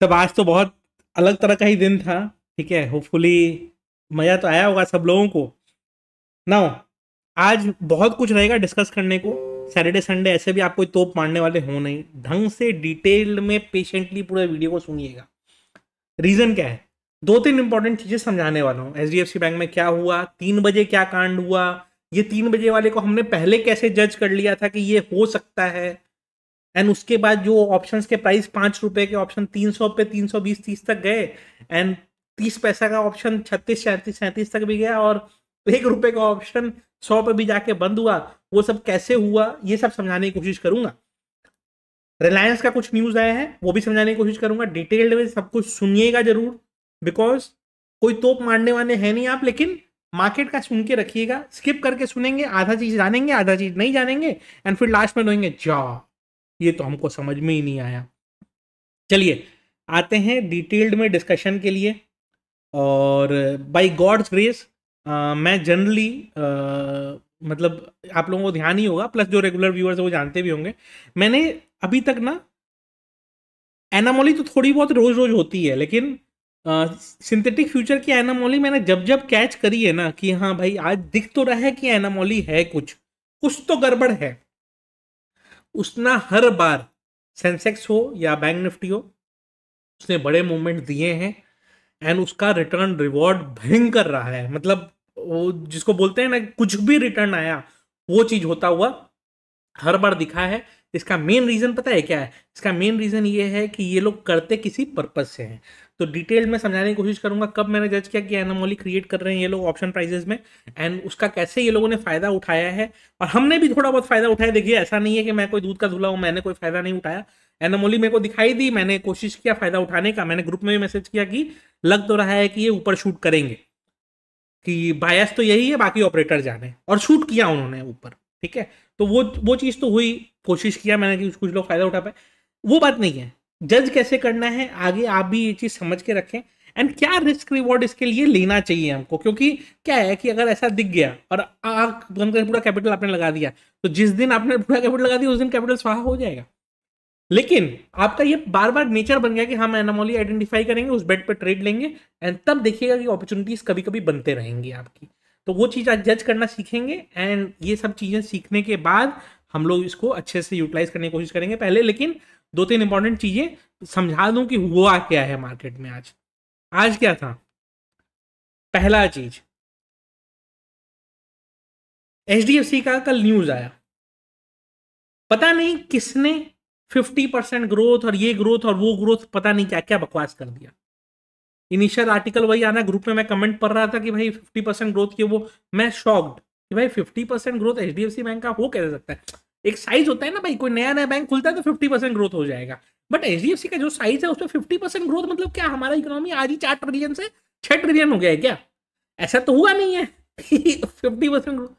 तब आज तो बहुत अलग तरह का ही दिन था ठीक है होपफुली मज़ा तो आया होगा सब लोगों को ना आज बहुत कुछ रहेगा डिस्कस करने को सैटरडे संडे ऐसे भी आप कोई तोप मारने वाले हो नहीं ढंग से डिटेल में पेशेंटली पूरे वीडियो को सुनिएगा रीज़न क्या है दो तीन इंपॉर्टेंट चीज़ें समझाने वाला हूँ H D F C bank में क्या हुआ तीन बजे क्या कांड हुआ ये तीन बजे वाले को हमने पहले कैसे जज कर लिया था कि ये हो सकता है एंड उसके बाद जो ऑप्शन के प्राइस पाँच रुपए के ऑप्शन तीन सौ पे तीन सौ बीस तीस तक गए एंड तीस पैसा का ऑप्शन छत्तीस सैंतीस सैंतीस तक भी गया और एक रुपए का ऑप्शन सौ पे भी जाके बंद हुआ वो सब कैसे हुआ ये सब समझाने की कोशिश करूंगा रिलायंस का कुछ न्यूज आया है वो भी समझाने की कोशिश करूंगा डिटेल्ड में सब कुछ सुनिएगा जरूर बिकॉज कोई तोप मारने वाले हैं नहीं आप लेकिन मार्केट का सुन के रखिएगा स्किप करके सुनेंगे आधा चीज जानेंगे आधा चीज नहीं जानेंगे एंड फिर लास्ट में रोएंगे ये तो हमको समझ में ही नहीं आया चलिए आते हैं डिटेल्ड में डिस्कशन के लिए और बाय गॉड्स ग्रेस मैं जनरली मतलब आप लोगों को ध्यान ही होगा प्लस जो रेगुलर व्यूअर्स वो जानते भी होंगे मैंने अभी तक ना एनामोली तो थोड़ी बहुत रोज रोज होती है लेकिन सिंथेटिक फ्यूचर की एनामोली मैंने जब जब कैच करी है ना कि हाँ भाई आज दिख तो रहा है कि एनामोली है कुछ कुछ तो गड़बड़ है उसना हर बार सेंसेक्स हो या बैंक निफ्टी हो उसने बड़े मूवमेंट दिए हैं एंड उसका रिटर्न रिवॉर्ड भयंकर रहा है मतलब वो जिसको बोलते हैं ना कुछ भी रिटर्न आया वो चीज होता हुआ हर बार दिखा है इसका मेन रीजन पता है क्या है इसका मेन रीजन ये है कि ये लोग करते किसी पर्पज से हैं तो डिटेल में समझाने की कोशिश करूंगा कब मैंने जज किया कि एनामोली क्रिएट कर रहे हैं ये लोग ऑप्शन प्राइजेस में एंड उसका कैसे ये लोगों ने फायदा उठाया है और हमने भी थोड़ा बहुत फायदा उठाया देखिए ऐसा नहीं है कि मैं कोई दूध का धुला हूँ मैंने कोई फायदा नहीं उठाया एनामोली मेरे को दिखाई दी मैंने कोशिश किया फायदा उठाने का मैंने ग्रुप में भी मैसेज किया कि लग तो रहा है कि ये ऊपर शूट करेंगे कि बायस तो यही है बाकी ऑपरेटर जाने और शूट किया उन्होंने ऊपर ठीक है तो वो वो चीज़ तो हुई कोशिश किया मैंने कि कुछ लोग फायदा उठा पाए वो बात नहीं है जज कैसे करना है आगे आप भी ये चीज़ समझ के रखें एंड क्या रिस्क रिवॉर्ड इसके लिए लेना चाहिए हमको क्योंकि क्या है कि अगर ऐसा दिख गया और आग बंद पूरा कैपिटल आपने लगा दिया तो जिस दिन आपने पूरा कैपिटल लगा दिया उस दिन कैपिटल स्वाहा हो जाएगा लेकिन आपका ये बार बार नेचर बन गया कि हम एनामोली आइडेंटिफाई करेंगे उस बेड पर ट्रेड लेंगे एंड तब देखिएगा कि अपॉर्चुनिटीज कभी कभी बनते रहेंगी आपकी तो वो चीज़ आज जज करना सीखेंगे एंड ये सब चीज़ें सीखने के बाद हम लोग इसको अच्छे से यूटिलाइज करने की कोशिश करेंगे पहले लेकिन दो तीन इंपॉर्टेंट चीजें समझा दूं कि हुआ क्या है मार्केट में आज आज क्या था पहला चीज एच का कल न्यूज आया पता नहीं किसने 50 परसेंट ग्रोथ और ये ग्रोथ और वो ग्रोथ पता नहीं क्या क्या बकवास कर दिया इनिशियल आर्टिकल वही आना ग्रुप में मैं कमेंट पढ़ रहा था कि भाई 50 परसेंट ग्रोथ की वो मैं शॉक्ड कि भाई 50 परसेंट ग्रोथ एच बैंक का हो कह सकता है एक साइज होता है ना भाई कोई नया नया बैंक खुलता है तो फिफ्टी परसेंट ग्रोथ हो जाएगा but H D F C का जो साइज है उसमें फिफ्टी परसेंट ग्रोथ मतलब क्या हमारा इकोनॉमी आज ही चार ट्रिलियन से छह ट्रिलियन हो गया है क्या ऐसा तो हुआ नहीं है फिफ्टी परसेंट ग्रोथ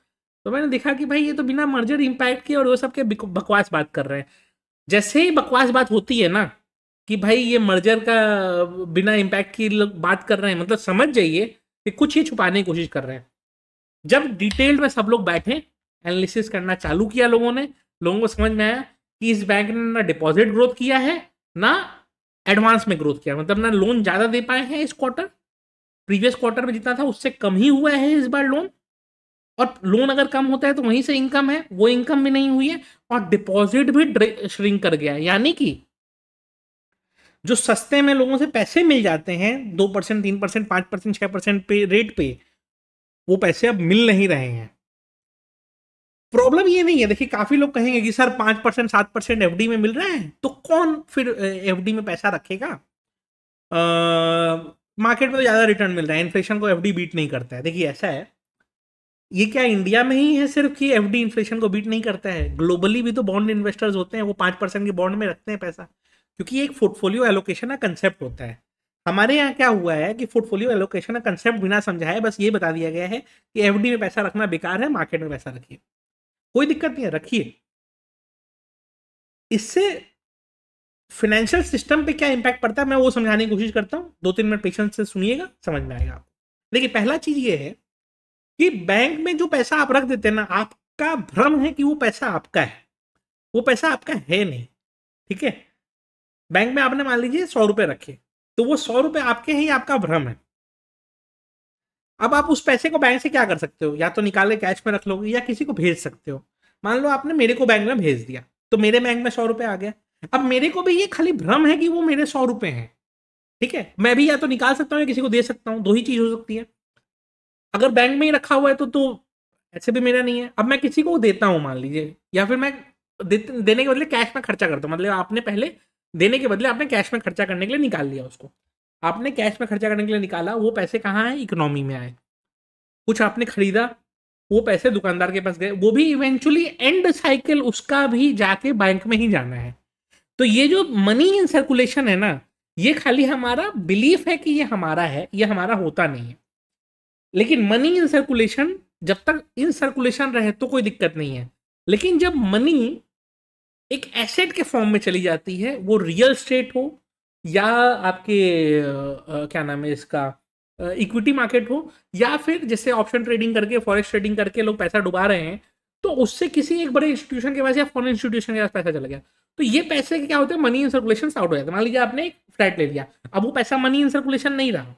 तो मैंने देखा कि भाई ये तो बिना मर्जर इम्पैक्ट के और वो सब के बकवास बात कर रहे हैं जैसे ही बकवास बात होती है ना कि भाई ये मर्जर का बिना इम्पैक्ट की लोग बात कर रहे हैं मतलब समझ जाइए कि कुछ ही छुपाने की कोशिश कर रहे हैं जब डिटेल में सब लोग बैठे एनालिसिस करना चालू किया लोगों ने लोगों को समझ में आया कि इस बैंक ने ना डिपॉजिट ग्रोथ किया है ना एडवांस में ग्रोथ किया मतलब ना लोन ज़्यादा दे पाए हैं इस क्वार्टर प्रीवियस क्वार्टर में जितना था उससे कम ही हुआ है इस बार लोन और लोन अगर कम होता है तो वहीं से इनकम है वो इनकम भी नहीं हुई है और डिपॉजिट भी श्रिंक कर गया यानी कि जो सस्ते में लोगों से पैसे मिल जाते हैं दो परसेंट तीन परसेंट पाँच परसेंट छः परसेंट पे रेट पे वो पैसे अब मिल नहीं रहे हैं प्रॉब्लम ये नहीं है देखिए काफी लोग कहेंगे कि सर पांच परसेंट सात परसेंट एफ में मिल रहे हैं तो कौन फिर एफ में पैसा रखेगा मार्केट में तो ज़्यादा रिटर्न मिल रहा है इन्फ्लेशन को एफ बीट नहीं करता है देखिए ऐसा है ये क्या इंडिया में ही है सिर्फ कि एफ इन्फ्लेशन को बीट नहीं करता है ग्लोबली भी तो बॉन्ड इन्वेस्टर्स होते हैं वो पाँच परसेंट के बॉन्ड में रखते हैं पैसा क्योंकि एक पोर्टफोलियो एलोकेशन का कंसेप्ट होता है हमारे यहाँ क्या हुआ है कि पोर्टफोलियो एलोकेशन का कंसेप्ट बिना समझाए बस ये बता दिया गया है कि एफ में पैसा रखना बेकार है मार्केट में पैसा रखिए कोई दिक्कत नहीं है रखिए इससे फाइनेंशियल सिस्टम पे क्या इंपैक्ट पड़ता है मैं वो समझाने की कोशिश करता हूँ दो तीन मिनट पेशेंस से सुनिएगा समझ में आएगा आपको देखिए पहला चीज़ ये है कि बैंक में जो पैसा आप रख देते हैं ना आपका भ्रम है कि वो पैसा आपका है वो पैसा आपका है नहीं ठीक है बैंक में आपने मान लीजिए सौ रुपए रखे तो वो सौ रुपए आपके ही आपका भ्रम है अब आप उस पैसे को बैंक से क्या कर सकते हो या तो निकाल के कैश में रख लोगे या किसी को भेज सकते हो मान लो आपने मेरे को बैंक में भेज दिया तो मेरे बैंक में सौ रुपये आ गया अब मेरे को भी ये खाली भ्रम है कि वो मेरे सौ रुपये हैं ठीक है मैं भी या तो निकाल सकता हूँ या किसी को दे सकता हूँ दो ही चीज़ हो सकती है अगर बैंक में ही रखा हुआ है तो तो ऐसे भी मेरा नहीं है अब मैं किसी को देता हूँ मान लीजिए या फिर मैं देने के बदले कैश में खर्चा करता हूँ मतलब आपने पहले देने के बदले आपने कैश में खर्चा करने के लिए निकाल लिया उसको आपने कैश में खर्चा करने के लिए निकाला वो पैसे कहाँ आए इकोनॉमी में आए कुछ आपने खरीदा वो पैसे दुकानदार के पास गए वो भी इवेंचुअली एंड साइकिल उसका भी जाके बैंक में ही जाना है तो ये जो मनी इन सर्कुलेशन है ना ये खाली हमारा बिलीफ है कि ये हमारा है ये हमारा होता नहीं है लेकिन मनी इन सर्कुलेशन जब तक इन सर्कुलेशन रहे तो कोई दिक्कत नहीं है लेकिन जब मनी एक एसेट के फॉर्म में चली जाती है वो रियल स्टेट हो या आपके क्या नाम है इसका इक्विटी मार्केट हो या फिर जैसे ऑप्शन ट्रेडिंग करके फॉरेक्स ट्रेडिंग करके लोग पैसा डुबा रहे हैं तो उससे किसी एक बड़े इंस्टीट्यूशन के पास या फॉरन इंस्टीट्यूशन के पास पैसा चला गया तो ये पैसे क्या होते हैं मनी इन सर्कुलेशन आउट हो जाता है मान लीजिए आपने एक फ्लैट ले लिया अब वो पैसा मनी इन सर्कुलेशन नहीं रहा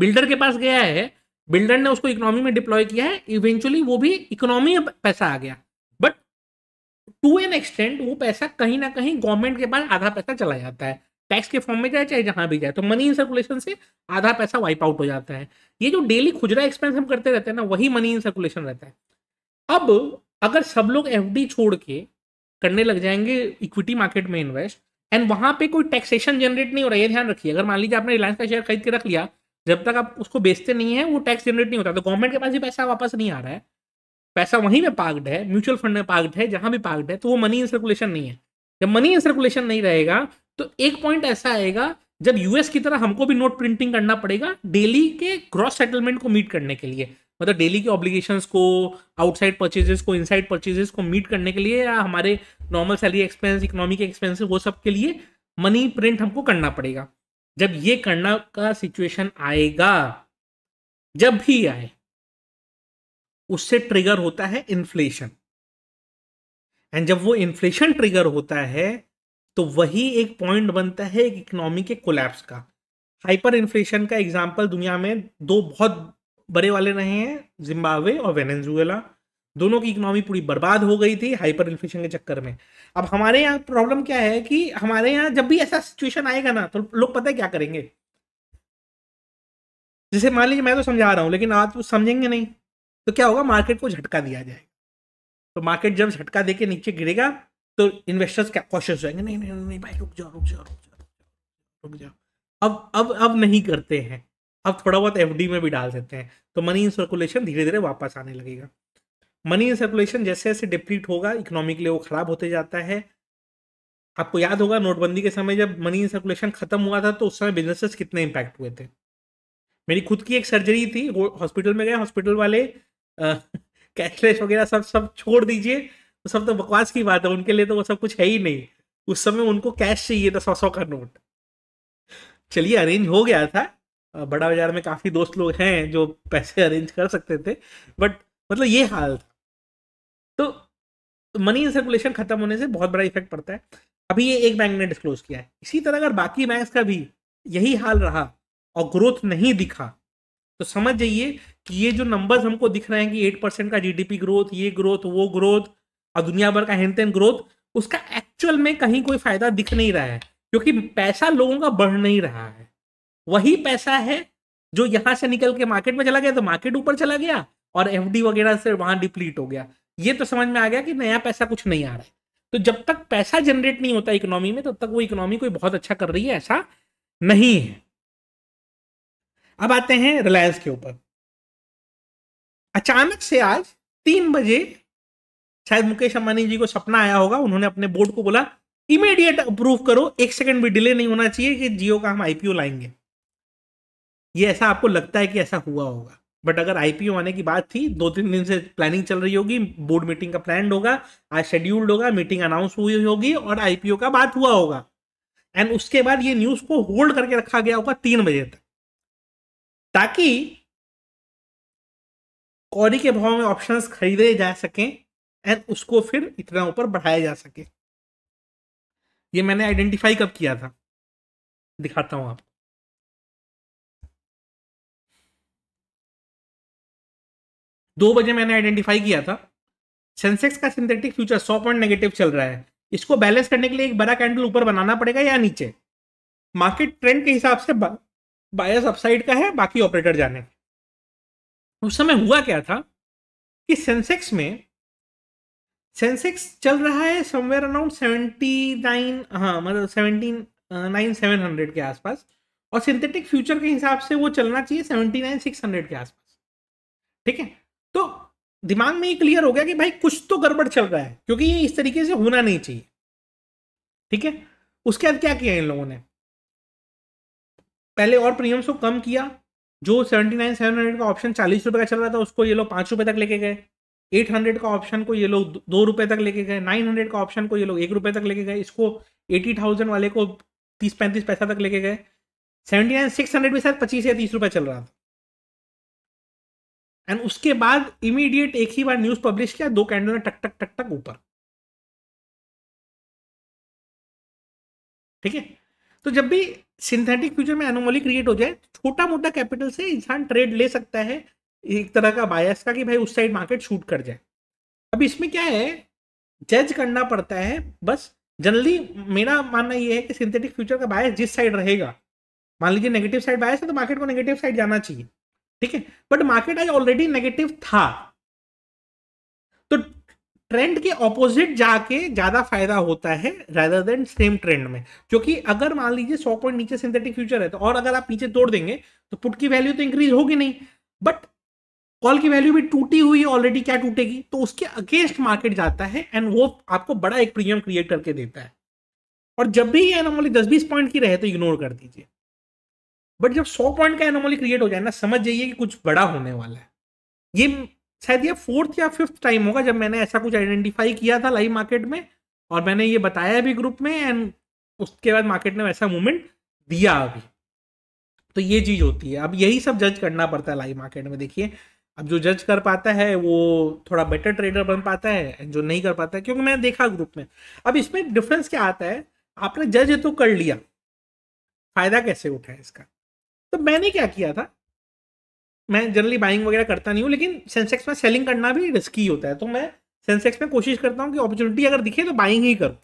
बिल्डर के पास गया है बिल्डर ने उसको इकोनॉमी में डिप्लॉय किया है इवेंचुअली वो भी इकोनॉमी में पैसा आ गया बट टू एन एक्सटेंट वो पैसा कहीं ना कहीं गवर्नमेंट के पास आधा पैसा चला जाता है टैक्स के फॉर्म में जाए चाहे जहां भी जाए तो मनी इन सर्कुलेशन से आधा पैसा वाइप आउट हो जाता है ये जो डेली खुजरा एक्सपेंस हम करते रहते हैं ना वही मनी इन सर्कुलेशन रहता है अब अगर सब लोग एफ छोड़ के करने लग जाएंगे इक्विटी मार्केट में इन्वेस्ट एंड वहां पे कोई टैक्सेशन जनरेट नहीं हो रहा है ध्यान रखिए अगर मान लीजिए आपने रिलायंस का शेयर खरीद के रख लिया जब तक आप उसको बेचते नहीं है वो टैक्स जनरेट नहीं होता तो गवर्नमेंट के पास भी पैसा वापस नहीं आ रहा है पैसा वहीं पे पार्कड है म्यूचुअल फंड में पार्कड है जहां भी पार्कड है तो वो मनी इन सर्कुलेशन नहीं है जब मनी इन सर्कुलेशन नहीं रहेगा तो एक पॉइंट ऐसा आएगा जब यूएस की तरह हमको भी नोट प्रिंटिंग करना पड़ेगा डेली के क्रॉस सेटलमेंट को मीट करने के लिए मतलब डेली के ऑब्लिगेशंस को आउटसाइड परचेजेस को इनसाइड परचेजेस को मीट करने के लिए या हमारे normal salary expense economic expense वो सब के लिए मनी प्रिंट हमको करना पड़ेगा जब ये करना का सिचुएशन आएगा जब भी आए उससे ट्रिगर होता है इन्फ्लेशन एंड जब वो इन्फ्लेशन ट्रिगर होता है तो वही एक पॉइंट बनता है एक इकोनॉमी के कोलैप्स का हाइपर इन्फ्लेशन का एग्जाम्पल दुनिया में दो बहुत बड़े वाले रहे हैं जिम्बाब्वे और वेनेजुएला दोनों की इकोनॉमी पूरी बर्बाद हो गई थी हाइपर इन्फ्लेशन के चक्कर में अब हमारे यहाँ प्रॉब्लम क्या है कि हमारे यहाँ जब भी ऐसा सिचुएशन आएगा ना तो लोग पता है क्या करेंगे जैसे मान लीजिए मैं तो समझा रहा हूँ लेकिन आज वो तो समझेंगे नहीं तो क्या होगा मार्केट को झटका दिया जाएगा तो मार्केट जब झटका देके नीचे गिरेगा तो इन्वेस्टर्स क्या कॉशियस रहेंगे नहीं नहीं नहीं भाई रुक जाओ रुक जाओ रुक जाओ रुक जाओ अब अब अब नहीं करते हैं अब थोड़ा बहुत एफ में भी डाल देते हैं तो मनी इन सर्कुलेशन धीरे धीरे वापस आने लगेगा मनी इन सर्कुलेशन जैसे जैसे डिप्लीट होगा इकोनॉमिकली वो खराब होते जाता है आपको याद होगा नोटबंदी के समय जब मनी इन सर्कुलेशन खत्म हुआ था तो उस समय बिजनेसेस कितने इम्पैक्ट हुए थे मेरी खुद की एक सर्जरी थी वो हॉस्पिटल में गए हॉस्पिटल वाले कैशलेस वगैरह सब सब छोड़ दीजिए वो तो सब तो बकवास की बात है उनके लिए तो वो सब कुछ है ही नहीं उस समय उनको कैश चाहिए था सौ सौ का नोट चलिए अरेंज हो गया था बड़ा बाजार में काफ़ी दोस्त लोग हैं जो पैसे अरेंज कर सकते थे बट मतलब ये हाल था तो मनी इन सर्कुलेशन खत्म होने से बहुत बड़ा इफेक्ट पड़ता है अभी ये एक बैंक ने डिस्क्लोज किया है इसी तरह अगर बाकी बैंक का भी यही हाल रहा और ग्रोथ नहीं दिखा तो समझ जाइए कि ये जो नंबर्स हमको दिख रहे हैं कि एट परसेंट का जीडीपी ग्रोथ ये ग्रोथ वो ग्रोथ और दुनिया भर का हेंथ एंड ग्रोथ उसका एक्चुअल में कहीं कोई फायदा दिख नहीं रहा है क्योंकि पैसा लोगों का बढ़ नहीं रहा है वही पैसा है जो यहां से निकल के मार्केट में चला गया तो मार्केट ऊपर चला गया और एफ वगैरह से वहां डिप्लीट हो गया ये तो समझ में आ गया कि नया पैसा कुछ नहीं आ रहा है तो जब तक पैसा जनरेट नहीं होता इकोनॉमी में तब तो तक वो इकोनॉमी कोई बहुत अच्छा कर रही है ऐसा नहीं है अब आते हैं रिलायंस के ऊपर अचानक से आज तीन बजे शायद मुकेश अंबानी जी को सपना आया होगा उन्होंने अपने बोर्ड को बोला इमीडिएट अप्रूव करो एक सेकंड भी डिले नहीं होना चाहिए कि जियो का हम आईपीओ लाएंगे ये ऐसा आपको लगता है कि ऐसा हुआ होगा बट अगर आईपीओ आने की बात थी दो तीन दिन से प्लानिंग चल रही होगी बोर्ड मीटिंग का प्लान होगा आज शेड्यूल्ड होगा मीटिंग अनाउंस हुई होगी और आईपीओ का बात हुआ होगा एंड उसके बाद ये न्यूज को होल्ड करके रखा गया होगा तीन बजे तक ताकि कौरी के भाव में ऑप्शंस खरीदे जा सकें एंड उसको फिर इतना ऊपर बढ़ाया जा सके ये मैंने आइडेंटिफाई कब किया था दिखाता हूं आप दो बजे मैंने आइडेंटिफाई किया था सेंसेक्स का सिंथेटिक फ्यूचर सौ पॉइंट नेगेटिव चल रहा है इसको बैलेंस करने के लिए एक बड़ा कैंडल ऊपर बनाना पड़ेगा या नीचे मार्केट ट्रेंड के हिसाब से बायस अपसाइड का है बाकी ऑपरेटर जाने उस समय हुआ क्या था कि सेंसेक्स में सेंसेक्स चल रहा है समवेयर अराउंड सेवेंटी नाइन हाँ मतलब सेवेंटीन नाइन सेवन हंड्रेड के आसपास और सिंथेटिक फ्यूचर के हिसाब से वो चलना चाहिए सेवेंटी नाइन सिक्स हंड्रेड के आसपास ठीक है तो दिमाग में ये क्लियर हो गया कि भाई कुछ तो गड़बड़ चल रहा है क्योंकि ये इस तरीके से होना नहीं चाहिए ठीक है उसके बाद क्या किया इन लोगों ने पहले और प्रीमियम्स को कम किया जो सेवेंटी नाइन सेवन हंड्रेड का ऑप्शन चालीस रुपये का चल रहा था उसको ये लोग पाँच रुपये तक लेके गए एट हंड्रेड का ऑप्शन को ये लोग दो रुपए तक लेके गए नाइन हंड्रेड का ऑप्शन को ये लोग एक रुपए तक लेके गए इसको एटी थाउजेंड वाले को तीस पैंतीस पैसा तक लेके गए सेवेंटी नाइन सिक्स हंड्रेड भी शायद पच्चीस या तीस रुपए चल रहा था एंड उसके बाद इमीडिएट एक ही बार न्यूज पब्लिश किया दो कैंडल ने टक टक टक टक ऊपर ठीक है तो जब भी सिंथेटिक फ्यूचर में एनोमोली क्रिएट हो जाए छोटा मोटा कैपिटल से इंसान ट्रेड ले सकता है एक तरह का बायस था कि भाई उस साइड मार्केट शूट कर जाए अब इसमें क्या है जज करना पड़ता है बस जनरली मेरा मानना यह है कि सिंथेटिक फ्यूचर का बायस जिस साइड रहेगा मान लीजिए नेगेटिव साइड बायस है तो मार्केट को नेगेटिव साइड जाना चाहिए ठीक है बट मार्केट आज ऑलरेडी नेगेटिव था तो ट्रेंड के ऑपोजिट जाके ज्यादा फायदा होता है रेदर देन सेम ट्रेंड में क्योंकि अगर मान लीजिए सौ पॉइंट नीचे सिंथेटिक फ्यूचर है तो और अगर आप नीचे तोड़ देंगे तो पुट की वैल्यू तो इंक्रीज होगी नहीं बट कॉल की वैल्यू भी टूटी हुई ऑलरेडी क्या टूटेगी तो उसके अगेंस्ट मार्केट जाता है एंड वो आपको बड़ा एक प्रीमियम क्रिएट करके देता है और जब भी ये एनोमोली दस बीस पॉइंट की रहे तो इग्नोर कर दीजिए बट जब सौ पॉइंट का एनोमोली क्रिएट हो जाए ना समझ जाइए कि कुछ बड़ा होने वाला है ये शायद ये फोर्थ या फिफ्थ टाइम होगा जब मैंने ऐसा कुछ आइडेंटिफाई किया था लाइव मार्केट में और मैंने ये बताया भी ग्रुप में एंड उसके बाद मार्केट ने वैसा मूवमेंट दिया अभी तो ये चीज़ होती है अब यही सब जज करना पड़ता है लाइव मार्केट में देखिए अब जो जज कर पाता है वो थोड़ा बेटर ट्रेडर बन पाता है एंड जो नहीं कर पाता है क्योंकि मैंने देखा ग्रुप में अब इसमें डिफरेंस क्या आता है आपने जज तो कर लिया फायदा कैसे उठाए इसका तो मैंने क्या किया था मैं जनरली बाइंग वगैरह करता नहीं हूँ लेकिन सेंसेक्स में सेलिंग करना भी रिस्की होता है तो मैं सेंसेक्स में कोशिश करता हूँ कि अपॉर्चुनिटी अगर दिखे तो बाइंग ही करूँ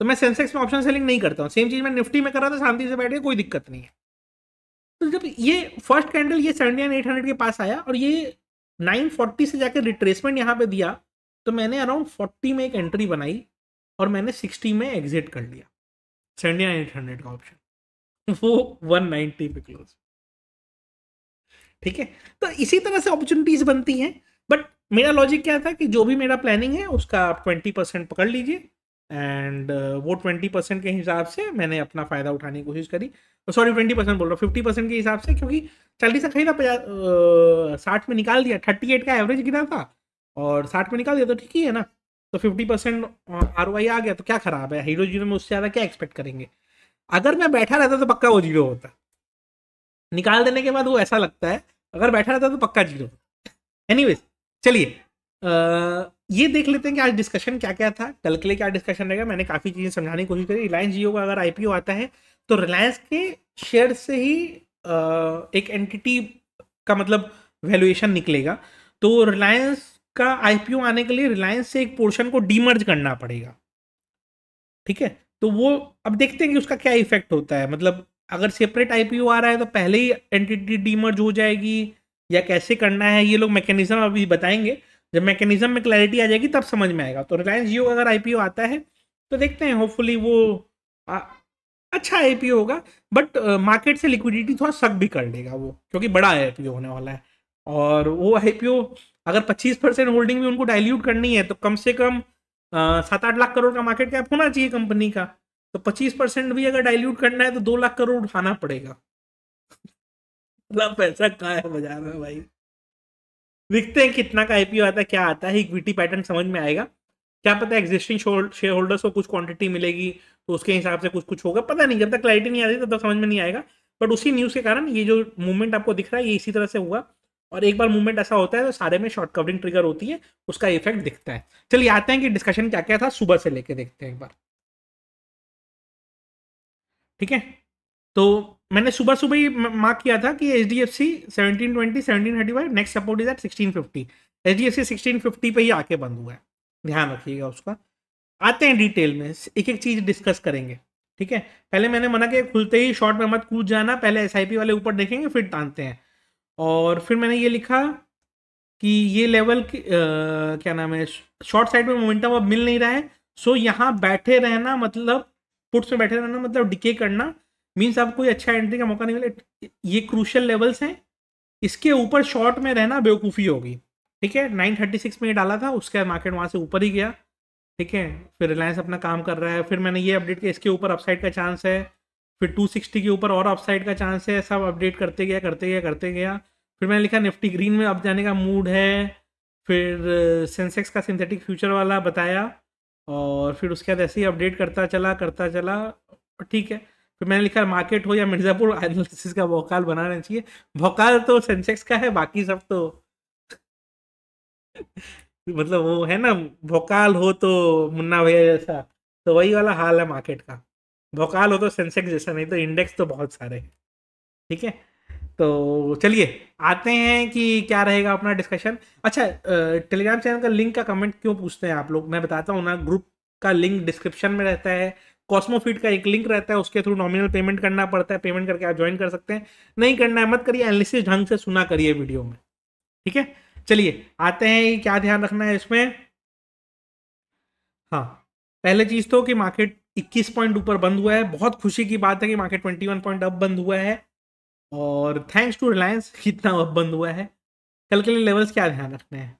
तो मैं सेंसेक्स में ऑप्शन सेलिंग नहीं करता हूँ सेम चीज़ मैं निफ्टी में कर रहा था शांति से बैठे कोई दिक्कत नहीं है तो जब ये फर्स्ट कैंडल ये सेवेंटी नाइन एट हंड्रेड के पास आया और ये नाइन फोर्टी से जाकर रिट्रेसमेंट यहाँ पे दिया तो मैंने अराउंड फोर्टी में एक एंट्री बनाई और मैंने सिक्सटी में एग्जिट कर लिया सेवेंटी नाइन एट हंड्रेड का ऑप्शन वो वन नाइन्टी पे क्लोज ठीक है तो इसी तरह से अपॉर्चुनिटीज बनती हैं बट मेरा लॉजिक क्या था कि जो भी मेरा प्लानिंग है उसका आप ट्वेंटी परसेंट पकड़ लीजिए एंड uh, वो ट्वेंटी परसेंट के हिसाब से मैंने अपना फ़ायदा उठाने की कोशिश करी सॉरी ट्वेंटी परसेंट बोल रहा हूँ फिफ्टी परसेंट के हिसाब से क्योंकि चालीस से खरीदा पचास साठ में निकाल दिया थर्टी एट का एवरेज गिरा था और साठ में निकाल दिया तो ठीक ही है ना तो फिफ्टी परसेंट आर आ गया तो क्या ख़राब है हीरो जीरो में उससे ज़्यादा क्या एक्सपेक्ट करेंगे अगर मैं बैठा रहता तो पक्का वो जीरो होता निकाल देने के बाद वो ऐसा लगता है अगर बैठा रहता तो पक्का जीरो एनी चलिए ये देख लेते हैं कि आज डिस्कशन क्या क्या था कल के लिए क्या डिस्कशन रहेगा मैंने काफ़ी चीज़ें समझाने की कोशिश करी रिलायंस जियो का अगर आईपीओ आता है तो रिलायंस के शेयर से ही एक एंटिटी का मतलब वैल्यूएशन निकलेगा तो रिलायंस का आईपीओ आने के लिए रिलायंस से एक पोर्शन को डीमर्ज करना पड़ेगा ठीक है तो वो अब देखते हैं कि उसका क्या इफेक्ट होता है मतलब अगर सेपरेट आईपीओ आ रहा है तो पहले ही एंटिटी डीमर्ज हो जाएगी या कैसे करना है ये लोग मैकेनिज्म अभी बताएंगे जब मैकेनिज्म में क्लैरिटी आ जाएगी तब समझ में आएगा तो रिलायंस जियो अगर आई आता है तो देखते हैं होपफुली वो आ, अच्छा आई होगा बट मार्केट से लिक्विडिटी थोड़ा शक भी कर लेगा वो क्योंकि बड़ा आई होने वाला है और वो आई अगर 25 परसेंट होल्डिंग भी उनको डाइल्यूट करनी है तो कम से कम सात आठ लाख करोड़ का मार्केट कैप होना चाहिए कंपनी का तो 25 परसेंट भी अगर डाइल्यूट करना है तो दो लाख करोड़ उठाना पड़ेगा मतलब पैसा कहाँ है बाजार में भाई देखते हैं कितना का आईपीओ आता है क्या आता है इक्विटी पैटर्न समझ में आएगा क्या पता है एग्जिस्टिंग शेयर होल्डर्स को कुछ क्वांटिटी मिलेगी तो उसके हिसाब से कुछ कुछ होगा पता नहीं जब तक क्लैरिटी नहीं आती तब तक समझ में नहीं आएगा बट उसी न्यूज़ के कारण ये जो मूवमेंट आपको दिख रहा है ये इसी तरह से हुआ और एक बार मूवमेंट ऐसा होता है तो सारे में शॉर्ट कवरिंग ट्रिगर होती है उसका इफेक्ट दिखता है चलिए आते हैं कि डिस्कशन क्या क्या था सुबह से लेके देखते हैं एक बार ठीक है तो मैंने सुबह सुबह ही मार्क किया था कि H D F C seventeen twenty seventeen thirty five next support is at sixteen fifty H D F C sixteen fifty पर ही आके बंद हुआ है ध्यान रखिएगा उसका आते हैं डिटेल में एक एक चीज़ डिस्कस करेंगे ठीक है पहले मैंने मना किया खुलते ही शॉर्ट में मत कूद जाना पहले एस आई पी वाले ऊपर देखेंगे फिर टानते हैं और फिर मैंने ये लिखा कि ये लेवल की, आ, क्या नाम है शॉर्ट साइड में मोमेंटम अब मिल नहीं रहा है सो यहाँ बैठे रहना मतलब पुट्स में बैठे रहना मतलब डिके करना मीन्स आप कोई अच्छा एंट्री का मौका नहीं मिला ये क्रूशल लेवल्स हैं इसके ऊपर शॉर्ट में रहना बेवकूफ़ी होगी ठीक है नाइन थर्टी सिक्स में ये डाला था बाद मार्केट वहाँ से ऊपर ही गया ठीक है फिर रिलायंस अपना काम कर रहा है फिर मैंने ये अपडेट किया इसके ऊपर अपसाइड का चांस है फिर 260 के ऊपर और अपसाइड का चांस है सब अपडेट करते गया करते गया करते गया फिर मैंने लिखा निफ्टी ग्रीन में अब जाने का मूड है फिर सेंसेक्स uh, का सिंथेटिक फ्यूचर वाला बताया और फिर उसके बाद ऐसे ही अपडेट करता चला करता चला ठीक है फिर मैंने लिखा मार्केट हो या मिर्जापुर एनालिसिस का भोकाल बनाना चाहिए भोकाल तो सेंसेक्स का है बाकी सब तो मतलब वो है ना भोकाल हो तो मुन्ना भैया जैसा तो वही वाला हाल है मार्केट का भोकाल हो तो सेंसेक्स जैसा नहीं तो इंडेक्स तो बहुत सारे हैं ठीक है तो चलिए आते हैं कि क्या रहेगा अपना डिस्कशन अच्छा टेलीग्राम चैनल का लिंक का कमेंट क्यों पूछते हैं आप लोग मैं बताता हूँ ना ग्रुप का लिंक डिस्क्रिप्शन में रहता है कॉस्मोफीड का एक लिंक रहता है उसके थ्रू नॉमिनल पेमेंट करना पड़ता है पेमेंट करके आप ज्वाइन कर सकते हैं नहीं करना है मत करिए एनालिसिस ढंग से सुना करिए वीडियो में ठीक है चलिए आते हैं क्या ध्यान रखना है इसमें हाँ पहले चीज तो कि मार्केट 21 पॉइंट ऊपर बंद हुआ है बहुत खुशी की बात है कि मार्केट 21 पॉइंट अप बंद हुआ है और थैंक्स टू रिलायंस कितना अप बंद हुआ है कल के लिए लेवल्स क्या ध्यान रखना है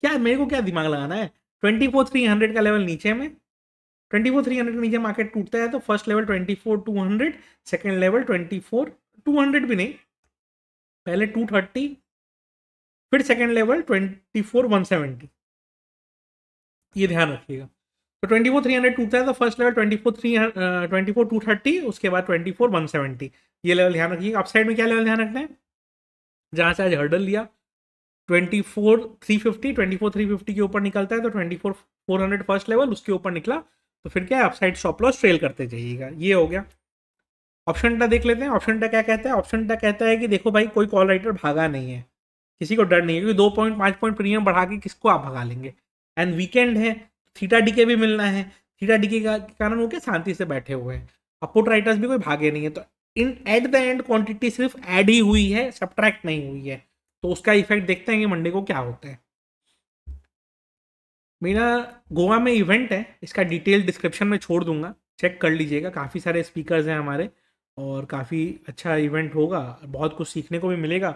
क्या मेरे को क्या दिमाग लगाना है ट्वेंटी फोर थ्री हंड्रेड का लेवल नीचे में ट्वेंटी फोर थ्री हंड्रेड नीचे मार्केट टूटता है तो first level twenty four two hundred second level twenty four two hundred भी नहीं पहले टू थर्टी फिर second level twenty four one seventy ये ध्यान रखिएगा तो ट्वेंटी फोर थ्री हंड्रेड टूटता है तो first level twenty four three twenty four two thirty उसके बाद ट्वेंटी फोर वन सेवेंटी ये लेवल ध्यान रखिएगा अपसाइड में क्या लेवल ध्यान रखना है जहाँ से आज हर्डल लिया twenty four three fifty twenty four three fifty के ऊपर निकलता है तो twenty four four hundred first level उसके ऊपर निकला तो फिर क्या अपसाइड स्टॉप लॉस ट्रेल करते जाइएगा ये हो गया ऑप्शन टा देख लेते हैं ऑप्शन टा क्या कहता है ऑप्शन टा कहता है कि देखो भाई कोई कॉल राइटर भागा नहीं है किसी को डर नहीं है क्योंकि दो पॉइंट पाँच पॉइंट प्रीमियम बढ़ा के किसको आप भगा लेंगे एंड वीकेंड है थीटा डीके भी मिलना है थीटा डीके का कारण वो क्या शांति से बैठे हुए हैं अपोट राइटर्स भी कोई भागे नहीं है तो in at the end quantity सिर्फ एड ही हुई है सब्ट्रैक्ट नहीं हुई है तो उसका इफेक्ट देखते हैं कि मंडे को क्या होता है मेरा गोवा में इवेंट है इसका डिटेल डिस्क्रिप्शन में छोड़ दूंगा चेक कर लीजिएगा काफ़ी सारे स्पीकर्स हैं हमारे और काफ़ी अच्छा इवेंट होगा बहुत कुछ सीखने को भी मिलेगा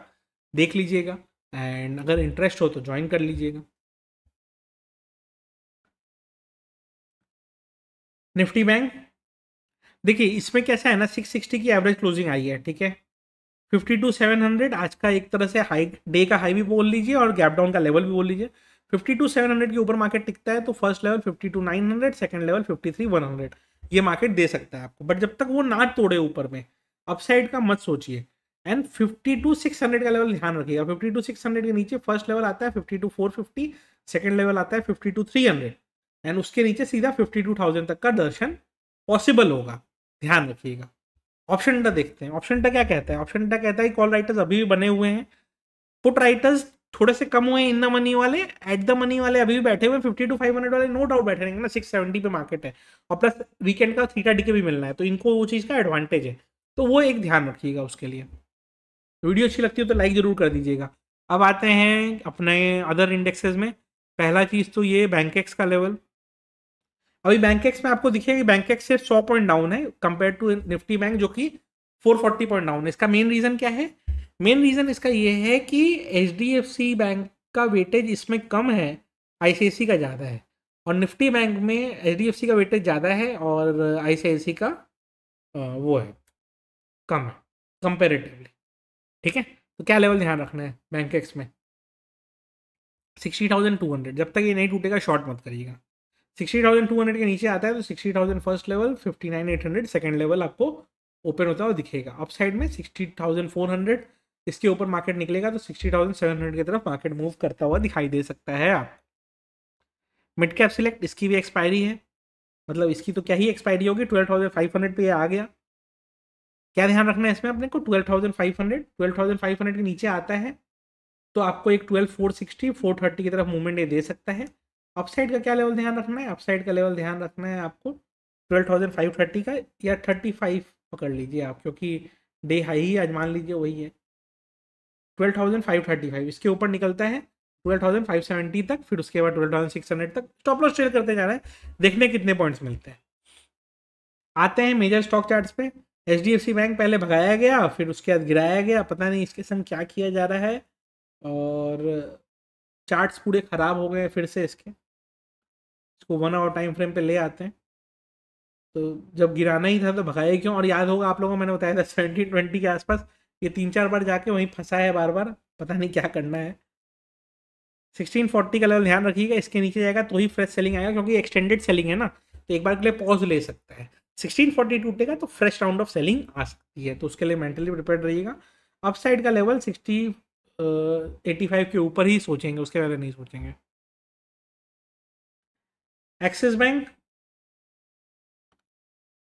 देख लीजिएगा एंड अगर इंटरेस्ट हो तो ज्वाइन कर लीजिएगा निफ्टी बैंक देखिए इसमें कैसा है ना 660 की एवरेज क्लोजिंग आई है ठीक है फिफ्टी टू हंड्रेड आज का एक तरह से हाई डे का हाई भी बोल लीजिए और गैप डाउन का लेवल भी बोल लीजिए फिफ्टी टू सेवन हंड्रेड के ऊपर मार्केट टिकता है तो first level fifty two nine hundred second level fifty three one hundred ये मार्केट दे सकता है आपको बट जब तक वो ना तोड़े ऊपर में अपसाइड का मत सोचिए and fifty two six hundred का लेवल ध्यान रखिएगा फिफ्टी टू सिक्स हंड्रेड के नीचे फर्स्ट लेवल आता है fifty two four fifty second level आता है fifty two three hundred and उसके नीचे सीधा फिफ्टी टू थाउजेंड तक का दर्शन पॉसिबल होगा ध्यान रखिएगा ऑप्शन डा देखते हैं ऑप्शन डा क्या कहता है ऑप्शन डा कहता है कॉल राइटर्स अभी भी बने हुए हैं पुट राइटर्स थोड़े से कम हुए इन द मनी वाले एट द मनी वाले अभी भी बैठे हुए फिफ्टी टू फाइव हंड्रेड वाले नो डाउट बैठे रहेंगे ना सिक्स सेवेंटी पे मार्केट है और प्लस वीकेंड का थीटा के भी मिलना है तो इनको वो चीज़ का एडवांटेज है तो वो एक ध्यान रखिएगा उसके लिए वीडियो अच्छी लगती हो तो लाइक ज़रूर कर दीजिएगा अब आते हैं अपने अदर इंडेक्सेज में पहला चीज़ तो ये बैंकेक्स का लेवल अभी बैंकेक्स में आपको दिखेगा बैंकेक्स से सौ पॉइंट डाउन है कंपेयर टू निफ्टी बैंक जो कि फोर फोर्टी पॉइंट डाउन है इसका मेन रीज़न क्या है मेन रीज़न इसका ये है कि एच बैंक का वेटेज इसमें कम है आई का ज़्यादा है और निफ्टी बैंक में एच का वेटेज ज़्यादा है और आई का वो है कम है कंपेरेटिवली ठीक है तो क्या लेवल ध्यान रखना है बैंक एक्स में सिक्सटी थाउजेंड टू हंड्रेड जब तक ये नहीं टूटेगा शॉर्ट मत करिएगा सिक्सटी थाउजेंड टू हंड्रेड के नीचे आता है तो sixty thousand first level fifty nine eight hundred second level आपको ओपन होता है और दिखेगा अप साइड में सिक्सटी थाउजेंड फोर हंड्रेड इसके ऊपर मार्केट निकलेगा तो सिक्सटी थाउजेंड सेवन हंड्रेड की तरफ मार्केट मूव करता हुआ दिखाई दे सकता है आप मिड कैप सिलेक्ट इसकी भी एक्सपायरी है मतलब इसकी तो क्या ही एक्सपायरी होगी ट्वेल्व थाउजेंड फाइव हंड्रेड पर आ गया क्या ध्यान रखना है इसमें अपने को twelve thousand five hundred twelve thousand five hundred के नीचे आता है तो आपको एक twelve four sixty four thirty की तरफ मूवमेंट ये दे सकता है अपसाइड का क्या लेवल ध्यान रखना है अपसाइड का लेवल ध्यान रखना है आपको ट्वेल्व थाउजेंड फाइव थर्टी का या थर्टी फाइव पकड़ लीजिए आप क्योंकि डे हाई ही आज मान लीजिए वही है twelve thousand five thirty five इसके ऊपर निकलता है ट्वेल्व थाउजेंड फाइव सेवेंटी तक फिर उसके बाद 12,600 सिक्स तक स्टॉप लॉस ट्रेड करते जा रहे हैं देखने कितने पॉइंट्स मिलते हैं आते हैं मेजर स्टॉक चार्ट्स पे H D F C bank पहले भगाया गया फिर उसके बाद गिराया गया पता नहीं इसके संग क्या किया जा रहा है और चार्ट्स पूरे ख़राब हो गए फिर से इसके इसको वन आवर टाइम फ्रेम पे ले आते हैं तो जब गिराना ही था तो भगाया क्यों और याद होगा आप लोगों को मैंने बताया था सेवेंटी ट्वेंटी के आसपास ये तीन चार बार जाके वहीं फंसा है बार बार पता नहीं क्या करना है 1640 का लेवल ध्यान रखिएगा इसके नीचे जाएगा तो ही फ्रेश सेलिंग आएगा क्योंकि एक्सटेंडेड सेलिंग है ना तो एक बार के लिए पॉज ले सकता है 1640 टूटेगा तो फ्रेश राउंड ऑफ सेलिंग आ सकती है तो उसके लिए मेंटली प्रिपेयर रहिएगा अपसाइड का लेवल एटी फाइव के ऊपर ही सोचेंगे उसके पहले नहीं सोचेंगे एक्सिस बैंक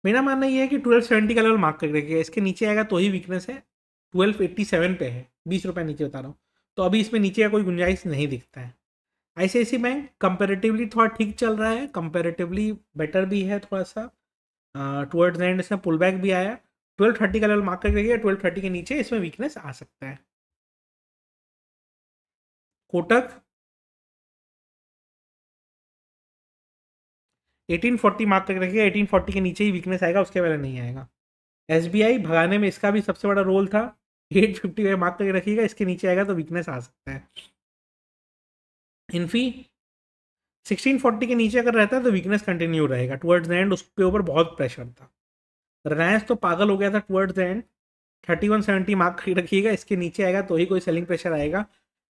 मेरा मानना यह है कि ट्वेल्व सेवेंटी का लेवल मार्क कर रखिएगा इसके नीचे आएगा तो ही वीकनेस है ट्वेल्व एट्टी सेवन पे है बीस रुपये नीचे बता रहा हूँ तो अभी इसमें नीचे का कोई गुंजाइश नहीं दिखता है ऐसी बैंक कंपेरेटिवली थोड़ा ठीक चल रहा है कंपेरेटिवली बेटर भी है थोड़ा सा टुवर्ड्स द एंड इसमें पुल बैक भी आया ट्वेल्व थर्टी का लेवल मार्क करके गया ट्वेल्व थर्टी के नीचे इसमें वीकनेस आ सकता है कोटक 1840 मार्क करके एटीन 1840 के नीचे ही वीकनेस आएगा उसके पहले नहीं आएगा एस भगाने में इसका भी सबसे बड़ा रोल था एट फिफ्टी फाइव मार्क करके रखिएगा इसके नीचे आएगा तो वीकनेस आ सकता है इन्फी सिक्सटीन फोर्टी के नीचे अगर रहता है तो वीकनेस कंटिन्यू रहेगा टुवर्ड्स द एंड उसके ऊपर बहुत प्रेशर था रिलायंस तो पागल हो गया था towards the end thirty one seventy mark रखिएगा इसके नीचे आएगा तो ही कोई सेलिंग प्रेशर आएगा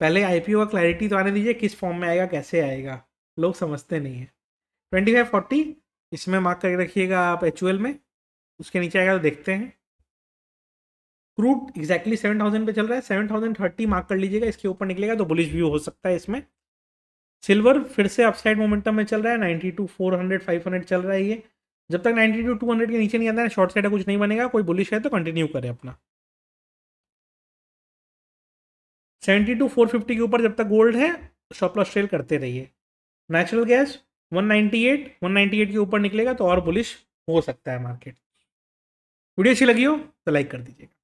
पहले आईपीओ का क्लैरिटी तो आने दीजिए किस फॉर्म में आएगा कैसे आएगा लोग समझते नहीं है ट्वेंटी फाइव फोर्टी इसमें मार्क करके रखिएगा आप एच में उसके नीचे आएगा तो देखते हैं क्रूड एक्जैक्टली सेवन थाउजेंड पे चल रहा है सेवन थाउजेंड थर्टी मार्क कर लीजिएगा इसके ऊपर निकलेगा तो बुलिश व्यू हो सकता है इसमें सिल्वर फिर से अपसाइड मोमेंटम में चल रहा है ninety two four hundred five hundred चल रहा है ये जब तक नाइन्टी टू टू हंड्रेड के नीचे नहीं आता है शॉर्ट साइड कुछ नहीं बनेगा कोई बुलिश है तो कंटिन्यू करें अपना सेवेंटी टू फोर फिफ्टी के ऊपर जब तक गोल्ड है शॉप लॉस ट्रेल करते रहिए natural gas one ninety eight के ऊपर निकलेगा तो और बुलिश हो सकता है मार्केट वीडियो अच्छी लगी हो तो लाइक कर दीजिएगा